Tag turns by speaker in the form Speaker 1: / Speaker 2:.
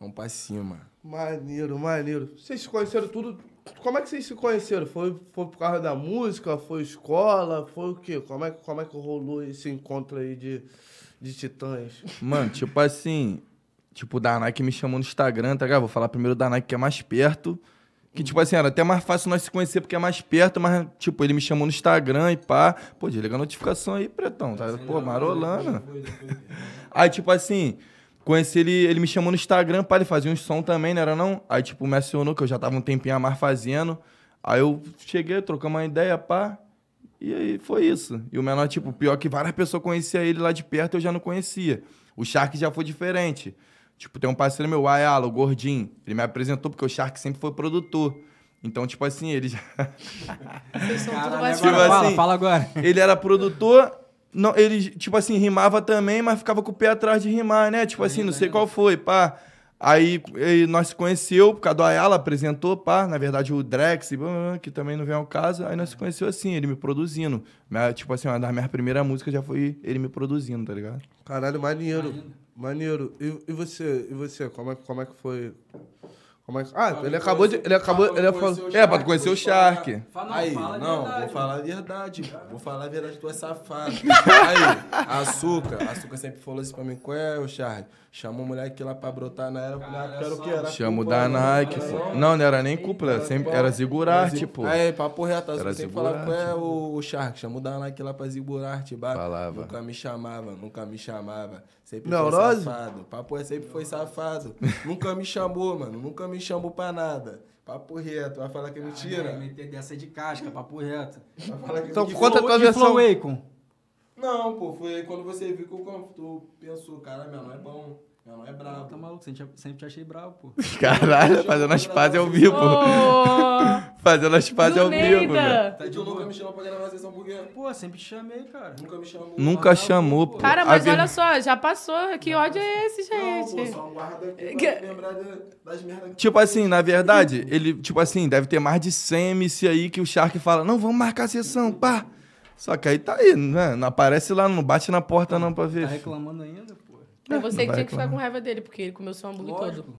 Speaker 1: Vamos pra cima.
Speaker 2: Maneiro, maneiro. Vocês se conheceram tudo. Como é que vocês se conheceram? Foi, foi por causa da música? Foi escola? Foi o quê? Como é, como é que rolou esse encontro aí de, de titãs? Mano, tipo assim. Tipo, o Darnak me chamou no Instagram, tá ligado? Vou falar primeiro do Darnak, que é mais perto. Que, tipo assim, era até mais fácil nós se conhecer porque é mais perto, mas, tipo, ele me chamou no Instagram e pá. Pô, desliga a notificação aí, pretão. Tá? tá Pô, marolando né? Aí, tipo assim, Conheci ele, ele me chamou no Instagram, para ele fazia um som também, não era não? Aí, tipo, me acionou, que eu já tava um tempinho a mais fazendo. Aí eu cheguei, trocamos uma ideia, pá. E aí foi isso. E o menor, tipo, pior que várias pessoas conheciam ele lá de perto, eu já não conhecia. O Shark já foi diferente. Tipo, tem um parceiro meu, o Ayala, o Gordinho. Ele me apresentou, porque o Shark sempre foi produtor. Então, tipo assim, ele já.
Speaker 1: Tipo assim, fala,
Speaker 2: fala agora. Ele era produtor, não, ele, tipo assim, rimava também, mas ficava com o pé atrás de rimar, né? Tipo é assim, não sei qual foi, pá. Aí nós se conheceu, por causa do Ayala, apresentou, pá, na verdade o Drex, que também não vem ao caso, aí nós se conheceu assim, ele me produzindo. tipo assim, uma das minhas primeiras músicas já foi ele me produzindo, tá ligado? Caralho, maneiro. Maneiro. E, e você, e você, como é, como é que foi? Como é que... Ah, ele acabou de. Ele acabou. Ele falou. É, pra conhecer o Shark. Aí, não, vou falar a
Speaker 1: verdade. Vou falar a verdade, tu é safado. Aí, açúcar. Açúcar sempre falou assim pra mim: qual é, o Shark? Chama o moleque lá pra brotar na era. Cara, era o que era? Assim. Chama o da Nike. Né? Não, não era nem cúpula, era, sempre, era zigurar, tipo. Aí, papo reto, açúcar sempre falava: qual é o tipo. Shark? Chama o da Nike lá pra zigurar, tipo. Falava. Nunca me chamava, nunca me chamava. Sempre foi safado. Papo é, sempre foi safado. Nunca me chamou, mano. Nunca me me chamou pra nada. Papo reto, vai falar que é mentira. Ah, meter dessa de casca, papo reto. Vai falar que é então, que conta a tua versão. Flow Não, pô, foi quando você viu que o computador pensou, cara, meu não é bom. Meu é não é brabo. Tá maluco, sempre, te achei bravo,
Speaker 2: pô. Caralho, fazendo as pazes ao vivo. Oh! Fazendo as pazes ao vivo, velho.
Speaker 1: Até que eu nunca me chamou pra gravar sessão porque. Pô, sempre te chamei, cara. Nunca me chamou. Nunca chamou, pô. Cara, mas A olha só, já passou. Que ódio é esse, gente? Não, pô, só guarda aqui pra lembrar de-
Speaker 2: das merdas que Tipo assim, na verdade, ele, tipo assim, deve ter mais de 100 MC aí que o Shark fala, não, vamos marcar a sessão, pá. Só que aí tá aí, né? Não aparece lá, não bate na porta não pra ver. Tá reclamando
Speaker 1: ainda, pô? É você que tinha que ficar com raiva dele, porque ele comeu seu hambúrguer todo.